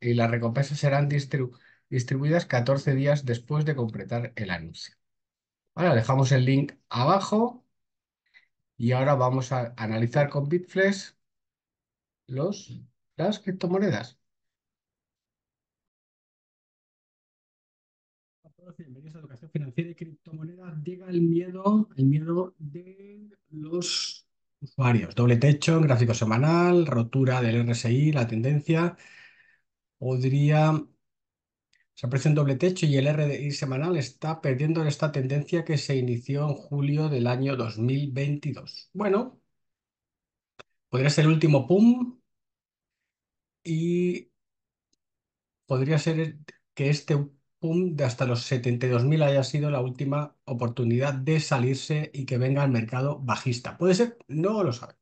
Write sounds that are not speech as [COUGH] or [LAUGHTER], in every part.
Y las recompensas serán distribuidas 14 días después de completar el anuncio. Ahora dejamos el link abajo y ahora vamos a analizar con Bitflex los, las criptomonedas. bienvenidos a Educación Financiera y Criptomonedas. Llega el miedo, el miedo de los usuarios. Doble techo, gráfico semanal, rotura del RSI, la tendencia podría... Se aprecia un doble techo y el RDI semanal está perdiendo esta tendencia que se inició en julio del año 2022. Bueno, podría ser el último PUM y podría ser que este PUM de hasta los 72.000 haya sido la última oportunidad de salirse y que venga al mercado bajista. ¿Puede ser? No lo sabemos.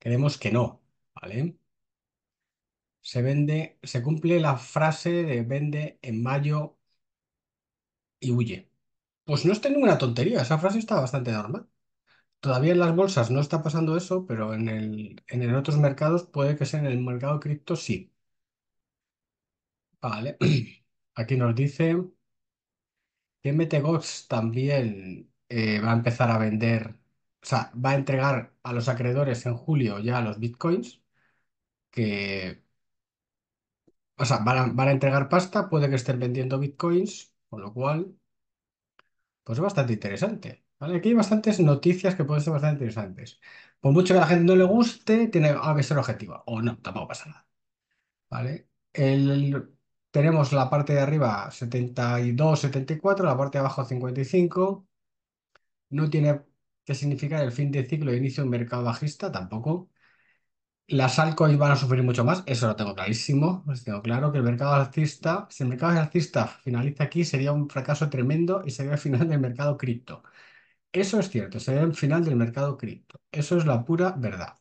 Queremos que no, ¿vale? se vende, se cumple la frase de vende en mayo y huye. Pues no es ninguna tontería, esa frase está bastante normal. Todavía en las bolsas no está pasando eso, pero en el, en otros mercados puede que sea en el mercado cripto sí. Vale. [CLEARS THROAT] Aquí nos dice que MTGOX también eh, va a empezar a vender, o sea, va a entregar a los acreedores en julio ya los bitcoins, que o sea, van a, entregar pasta, puede que estén vendiendo bitcoins, con lo cual, pues es bastante interesante. ¿vale? Aquí hay bastantes noticias que pueden ser bastante interesantes. Por mucho que a la gente no le guste, tiene que ser objetiva. O no, tampoco pasa nada. ¿Vale? El, tenemos la parte de arriba 72, 74, la parte de abajo 55. No tiene que significar el fin de ciclo de inicio de un mercado bajista, tampoco. Las altcoins van a sufrir mucho más, eso lo tengo clarísimo. Pues tengo claro que el mercado alcista, si el mercado alcista finaliza aquí, sería un fracaso tremendo y sería el final del mercado cripto. Eso es cierto, sería el final del mercado cripto. Eso es la pura verdad.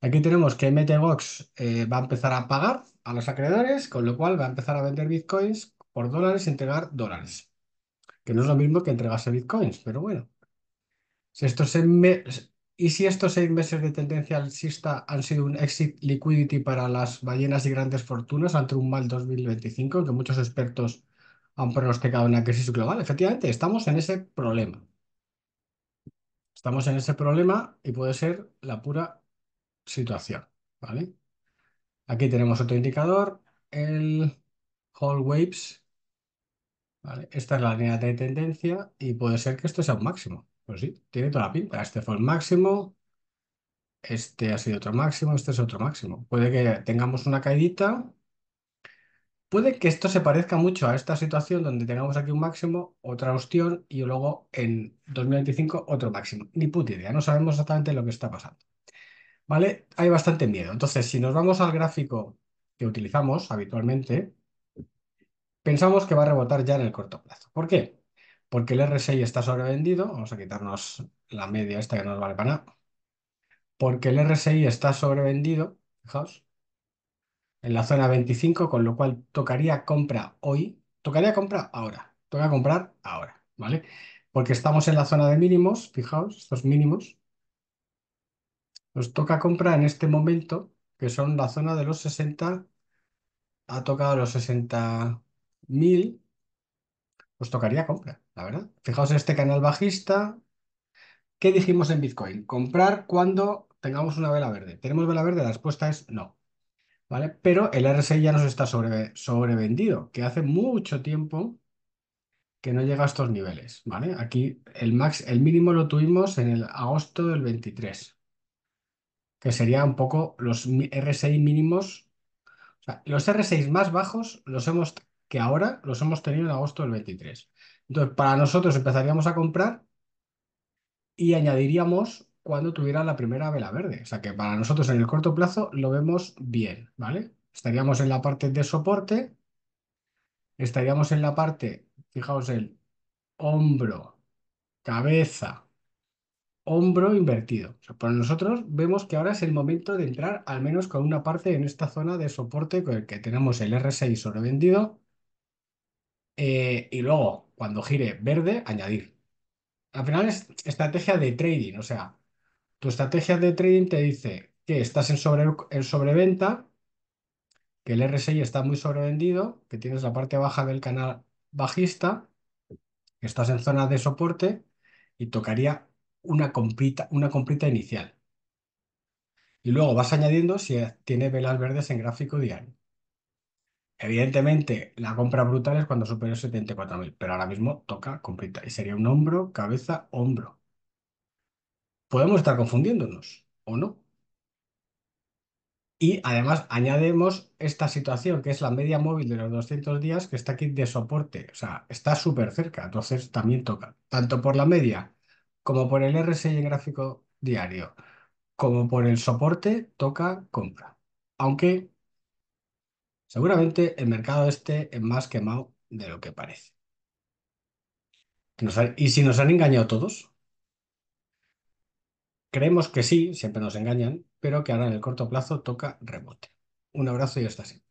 Aquí tenemos que MTGOX eh, va a empezar a pagar a los acreedores, con lo cual va a empezar a vender bitcoins por dólares y entregar dólares. Que no es lo mismo que entregarse bitcoins, pero bueno. Si esto se, ¿Y si estos seis meses de tendencia alcista han sido un exit liquidity para las ballenas y grandes fortunas ante un mal 2025 que muchos expertos han pronosticado una crisis global? Efectivamente, estamos en ese problema. Estamos en ese problema y puede ser la pura situación, ¿vale? Aquí tenemos otro indicador, el Hall Waves. Esta es la línea de tendencia y puede ser que esto sea un máximo. Pues sí, tiene toda la pinta. Este fue el máximo, este ha sido otro máximo, este es otro máximo. Puede que tengamos una caída. puede que esto se parezca mucho a esta situación donde tengamos aquí un máximo, otra ostión y luego en 2025 otro máximo. Ni puta idea, no sabemos exactamente lo que está pasando. ¿Vale? Hay bastante miedo. Entonces, si nos vamos al gráfico que utilizamos habitualmente, pensamos que va a rebotar ya en el corto plazo. ¿Por qué? porque el RSI está sobrevendido, vamos a quitarnos la media esta que no nos vale para nada, porque el RSI está sobrevendido, fijaos, en la zona 25, con lo cual tocaría compra hoy, tocaría compra ahora, toca comprar ahora, ¿vale? Porque estamos en la zona de mínimos, fijaos, estos mínimos, nos toca compra en este momento, que son la zona de los 60, ha tocado los 60.000, os tocaría compra la verdad. Fijaos en este canal bajista. ¿Qué dijimos en Bitcoin? Comprar cuando tengamos una vela verde. ¿Tenemos vela verde? La respuesta es no. ¿Vale? Pero el RSI ya nos está sobrevendido, que hace mucho tiempo que no llega a estos niveles, ¿vale? Aquí el max, el mínimo lo tuvimos en el agosto del 23, que sería un poco los RSI mínimos, los RSI más bajos los hemos que ahora los hemos tenido en agosto del 23. Entonces, para nosotros empezaríamos a comprar y añadiríamos cuando tuviera la primera vela verde. O sea que para nosotros en el corto plazo lo vemos bien, ¿vale? Estaríamos en la parte de soporte, estaríamos en la parte, fijaos, el hombro, cabeza, hombro invertido. O sea, para nosotros vemos que ahora es el momento de entrar al menos con una parte en esta zona de soporte con el que tenemos el R6 sobrevendido eh, y luego, cuando gire verde, añadir. Al final es estrategia de trading, o sea, tu estrategia de trading te dice que estás en, sobre, sobreventa, que el RSI está muy sobrevendido, que tienes la parte baja del canal bajista, que estás en zona de soporte y tocaría una una comprita inicial. Y luego vas añadiendo si tiene velas verdes en gráfico diario. Evidentemente, la compra brutal es cuando supera 74.000, pero ahora mismo toca comprita y sería un hombro, cabeza, hombro. Podemos estar confundiéndonos, ¿o no? Y además añademos esta situación, que es la media móvil de los 200 días, que está aquí de soporte, o sea, está súper cerca, entonces también toca, tanto por la media como por el RSI en gráfico diario, como por el soporte, toca compra. Aunque Seguramente el mercado este es más quemado de lo que parece. ¿Y si nos han engañado todos? Creemos que sí, siempre nos engañan, pero que ahora en el corto plazo toca rebote. Un abrazo y hasta siempre.